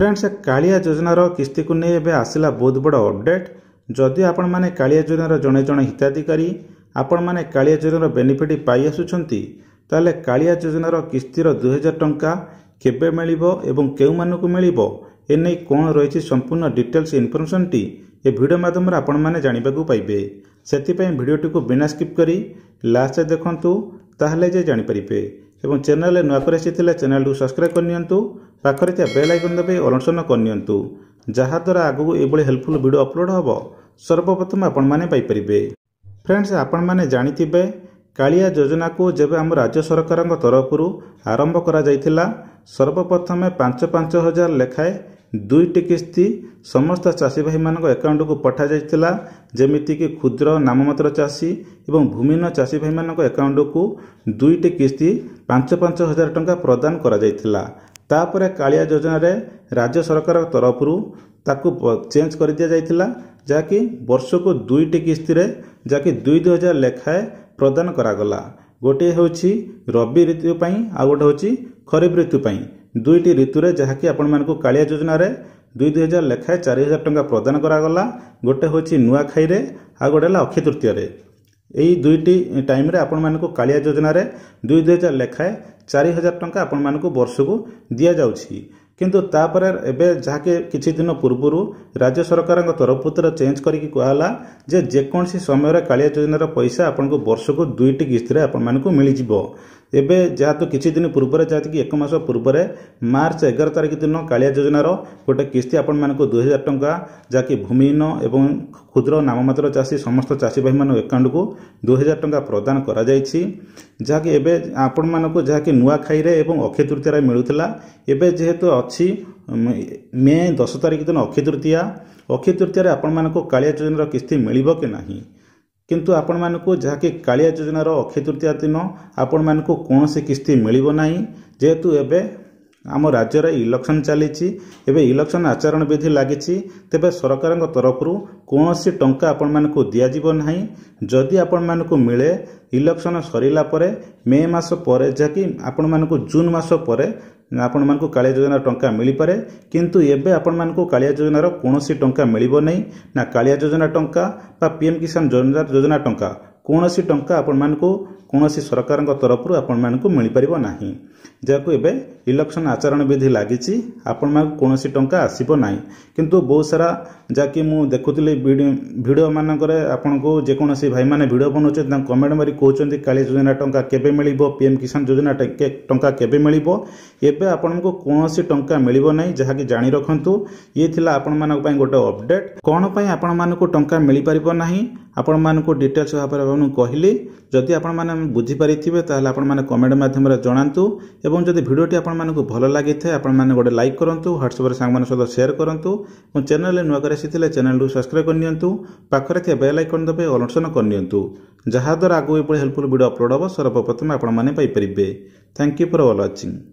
friends Kalia ଯୋଜନାର କିସ୍ତିକୁ ନେଇ ଏବେ ଆସିଲା ବହୁତ ବଡ଼ ଅପଡେଟ୍ ଯଦି ଆପଣମାନେ କାଳିଆ ଯୋଜନାର ଜଣେ ଜଣେ ହିତାଧିକାରୀ ଆପଣମାନେ କାଳିଆ ଯୋଜନାର ବେନିଫିଟ୍ ପାଇ ଆସୁଛନ୍ତି ତାହେଲେ କାଳିଆ ଯୋଜନାର କିସ୍ତିର ଦୁଇହଜାର ଟଙ୍କା କେବେ ମିଳିବ ଏବଂ କେଉଁମାନଙ୍କୁ ମିଳିବ ଏ ନେଇ କ'ଣ ରହିଛି ସମ୍ପୂର୍ଣ୍ଣ ଡିଟେଲ୍ସ ଇନଫର୍ମେସନ୍ଟି ଏ ଭିଡ଼ିଓ ମାଧ୍ୟମରେ ଆପଣମାନେ ଜାଣିବାକୁ ପାଇବେ ସେଥିପାଇଁ ଭିଡ଼ିଓଟିକୁ ବିନା ସ୍କିପ୍ କରି ଲାଷ୍ଟରେ ଦେଖନ୍ତୁ ତାହେଲେ ଯେ ଜାଣିପାରିବେ ଏବଂ ଚ୍ୟାନେଲରେ ନୂଆ କରି ଆସିଥିଲେ ଚ୍ୟାନେଲଟିକୁ ସବସ୍କ୍ରାଇବ୍ କରି ନିଅନ୍ତୁ ପାଖରେ ଥିବା ବେଲ୍ ଆଇକନ୍ ଦେବେ ଅନୁସରଣ ନିଅନ୍ତୁ ଯାହାଦ୍ୱାରା ଆଗକୁ ଏଭଳି ହେଲ୍ପଫୁଲ୍ ଭିଡ଼ିଓ ଅପଲୋଡ଼୍ ହେବ ସର୍ବପ୍ରଥମେ ଆପଣମାନେ ପାଇପାରିବେ ଫ୍ରେଣ୍ଡସ୍ ଆପଣମାନେ ଜାଣିଥିବେ କାଳିଆ ଯୋଜନାକୁ ଯେବେ ଆମ ରାଜ୍ୟ ସରକାରଙ୍କ ତରଫରୁ ଆରମ୍ଭ କରାଯାଇଥିଲା ସର୍ବପ୍ରଥମେ ପାଞ୍ଚ ପାଞ୍ଚ ହଜାର ଲେଖାଏଁ ଦୁଇଟି କିସ୍ତି ସମସ୍ତ ଚାଷୀ ଭାଇମାନଙ୍କ ଆକାଉଣ୍ଟକୁ ପଠାଯାଇଥିଲା ଯେମିତିକି କ୍ଷୁଦ୍ର ନାମମାତ୍ର ଚାଷୀ ଏବଂ ଭୂମିହୀନ ଚାଷୀ ଭାଇମାନଙ୍କ ଆକାଉଣ୍ଟକୁ ଦୁଇଟି କିସ୍ତି ପାଞ୍ଚ ପାଞ୍ଚ ହଜାର ଟଙ୍କା ପ୍ରଦାନ କରାଯାଇଥିଲା ତାପରେ କାଳିଆ ଯୋଜନାରେ ରାଜ୍ୟ ସରକାରଙ୍କ ତରଫରୁ ତାକୁ ଚେଞ୍ଜ କରିଦିଆଯାଇଥିଲା ଯାହାକି ବର୍ଷକୁ ଦୁଇଟି କିସ୍ତିରେ ଯାହାକି ଦୁଇ ଦୁଇ ହଜାର ଲେଖାଏଁ ପ୍ରଦାନ କରାଗଲା ଗୋଟିଏ ହେଉଛି ରବି ଋତୁ ପାଇଁ ଆଉ ଗୋଟିଏ ହେଉଛି ଖରିଫ ଋତୁ ପାଇଁ ଦୁଇଟି ଋତୁରେ ଯାହାକି ଆପଣମାନଙ୍କୁ କାଳିଆ ଯୋଜନାରେ ଦୁଇ ଦୁଇ ହଜାର ଲେଖାଏଁ ଚାରି ହଜାର ଟଙ୍କା ପ୍ରଦାନ କରାଗଲା ଗୋଟେ ହେଉଛି ନୂଆଖାଇରେ ଆଉ ଗୋଟେ ହେଲା ଅକ୍ଷୟ ତୃତୀୟରେ ଏହି ଦୁଇଟି ଟାଇମ୍ରେ ଆପଣମାନଙ୍କୁ କାଳିଆ ଯୋଜନାରେ ଦୁଇ ଦୁଇ ହଜାର ଲେଖାଏଁ ଚାରି ହଜାର ଟଙ୍କା ଆପଣମାନଙ୍କୁ ବର୍ଷକୁ ଦିଆଯାଉଛି କିନ୍ତୁ ତାପରେ ଏବେ ଯାହାକି କିଛି ଦିନ ପୂର୍ବରୁ ରାଜ୍ୟ ସରକାରଙ୍କ ତରଫରୁ ଚେଞ୍ଜ କରିକି କୁହାଗଲା ଯେ ଯେକୌଣସି ସମୟରେ କାଳିଆ ଯୋଜନାର ପଇସା ଆପଣଙ୍କୁ ବର୍ଷକୁ ଦୁଇଟି କିସ୍ତିରେ ଆପଣମାନଙ୍କୁ ମିଳିଯିବ ଏବେ ଯେହେତୁ କିଛି ଦିନ ପୂର୍ବରେ ଯାହାକି ଏକ ମାସ ପୂର୍ବରେ ମାର୍ଚ୍ଚ ଏଗାର ତାରିଖ ଦିନ କାଳିଆ ଯୋଜନାର ଗୋଟିଏ କିସ୍ତି ଆପଣମାନଙ୍କୁ ଦୁଇହଜାର ଟଙ୍କା ଯାହାକି ଭୂମିହୀନ ଏବଂ କ୍ଷୁଦ୍ର ନାମମାତ୍ର ଚାଷୀ ସମସ୍ତ ଚାଷୀ ଭାଇମାନଙ୍କ ଆକାଉଣ୍ଟକୁ ଦୁଇହଜାର ଟଙ୍କା ପ୍ରଦାନ କରାଯାଇଛି ଯାହାକି ଏବେ ଆପଣମାନଙ୍କୁ ଯାହାକି ନୂଆଖାଇରେ ଏବଂ ଅକ୍ଷୟ ତୃତୀୟାରେ ମିଳୁଥିଲା ଏବେ ଯେହେତୁ ଅଛି ମେ ଦଶ ତାରିଖ ଦିନ ଅକ୍ଷୟ ତୃତୀୟା ଅକ୍ଷୟ ତୃତୀୟାରେ ଆପଣମାନଙ୍କୁ କାଳିଆ ଯୋଜନାର କିସ୍ତି ମିଳିବ କି ନାହିଁ କିନ୍ତୁ ଆପଣମାନଙ୍କୁ ଯାହାକି କାଳିଆ ଯୋଜନାର ଅକ୍ଷୟ ତୃତୀୟା ଦିନ ଆପଣମାନଙ୍କୁ କୌଣସି କିସ୍ତି ମିଳିବ ନାହିଁ ଯେହେତୁ ଏବେ ଆମ ରାଜ୍ୟରେ ଇଲେକ୍ସନ୍ ଚାଲିଛି ଏବେ ଇଲେକ୍ସନ୍ ଆଚରଣ ବିଧି ଲାଗିଛି ତେବେ ସରକାରଙ୍କ ତରଫରୁ କୌଣସି ଟଙ୍କା ଆପଣମାନଙ୍କୁ ଦିଆଯିବ ନାହିଁ ଯଦି ଆପଣମାନଙ୍କୁ ମିଳେ ଇଲେକ୍ସନ୍ ସରିଲା ପରେ ମେ ମାସ ପରେ ଯାହାକି ଆପଣମାନଙ୍କୁ ଜୁନ୍ ମାସ ପରେ ଆପଣମାନଙ୍କୁ କାଳିଆ ଯୋଜନାର ଟଙ୍କା ମିଳିପାରେ କିନ୍ତୁ ଏବେ ଆପଣମାନଙ୍କୁ କାଳିଆ ଯୋଜନାର କୌଣସି ଟଙ୍କା ମିଳିବ ନାହିଁ ନା କାଳିଆ ଯୋଜନା ଟଙ୍କା ବା ପିଏମ୍ ଏମ୍ କିଷାନ ଯୋଜନା ଟଙ୍କା କୌଣସି ଟଙ୍କା ଆପଣମାନଙ୍କୁ କୌଣସି ସରକାରଙ୍କ ତରଫରୁ ଆପଣମାନଙ୍କୁ ମିଳିପାରିବ ନାହିଁ ଯାହାକୁ ଏବେ ଇଲେକ୍ସନ୍ ଆଚରଣ ବିଧି ଲାଗିଛି ଆପଣମାନଙ୍କୁ କୌଣସି ଟଙ୍କା ଆସିବ ନାହିଁ କିନ୍ତୁ ବହୁତ ସାରା ଯାହାକି ମୁଁ ଦେଖୁଥିଲି ଭିଡ଼ିଓମାନଙ୍କରେ ଆପଣଙ୍କୁ ଯେକୌଣସି ଭାଇମାନେ ଭିଡ଼ିଓ ବନାଉଛନ୍ତି ତାଙ୍କୁ କମେଣ୍ଟ ମାରି କହୁଛନ୍ତି କାଳିଆ ଯୋଜନା ଟଙ୍କା କେବେ ମିଳିବ ପିଏମ୍ କିଷାନ ଯୋଜନା ଟଙ୍କା କେବେ ମିଳିବ ଏବେ ଆପଣଙ୍କୁ କୌଣସି ଟଙ୍କା ମିଳିବ ନାହିଁ ଯାହାକି ଜାଣି ରଖନ୍ତୁ ଇଏ ଥିଲା ଆପଣମାନଙ୍କ ପାଇଁ ଗୋଟେ ଅପଡେଟ୍ କ'ଣ ପାଇଁ ଆପଣମାନଙ୍କୁ ଟଙ୍କା ମିଳିପାରିବ ନାହିଁ ଆପଣମାନଙ୍କୁ ଡିଟେଲ୍ସ ଭାବରେ ଆପଣଙ୍କୁ କହିଲି ଯଦି ଆପଣମାନେ ବୁଝିପାରିଥିବେ ତାହେଲେ ଆପଣମାନେ କମେଣ୍ଟ ମାଧ୍ୟମରେ ଜଣାନ୍ତୁ ଏବଂ ଯଦି ଭିଡ଼ିଓଟି ଆପଣମାନଙ୍କୁ ଭଲ ଲାଗିଥାଏ ଆପଣମାନେ ଗୋଟେ ଲାଇକ୍ କରନ୍ତୁ ହ୍ୱାଟ୍ସଆପ୍ରେ ସାଙ୍ଗମାନଙ୍କ ସହିତ ସେୟାର କରନ୍ତୁ ଏବଂ ଚ୍ୟାନେଲରେ ନୂଆ କରି ଆସିଥିଲେ ଚ୍ୟାନେଲକୁ ସବସ୍କ୍ରାଇବ୍ କରିନିଅନ୍ତୁ ପାଖରେ ଥିବା ବେଲ୍ ଆଇକନ୍ ଦେବେ ଅନୁସରଣ କରିନିଅନ୍ତୁ ଯାହାଦ୍ୱାରା ଆଗକୁ ଏଭଳି ହେଲ୍ପଫୁଲ୍ ଭିଡ଼ିଓ ଅପଲୋଡ଼ ହେବ ସର୍ବପ୍ରଥମେ ଆପଣମାନେ ପାଇପାରିବେ ଥ୍ୟାଙ୍କ ୟୁ ଫର୍ ୱାଚିଂ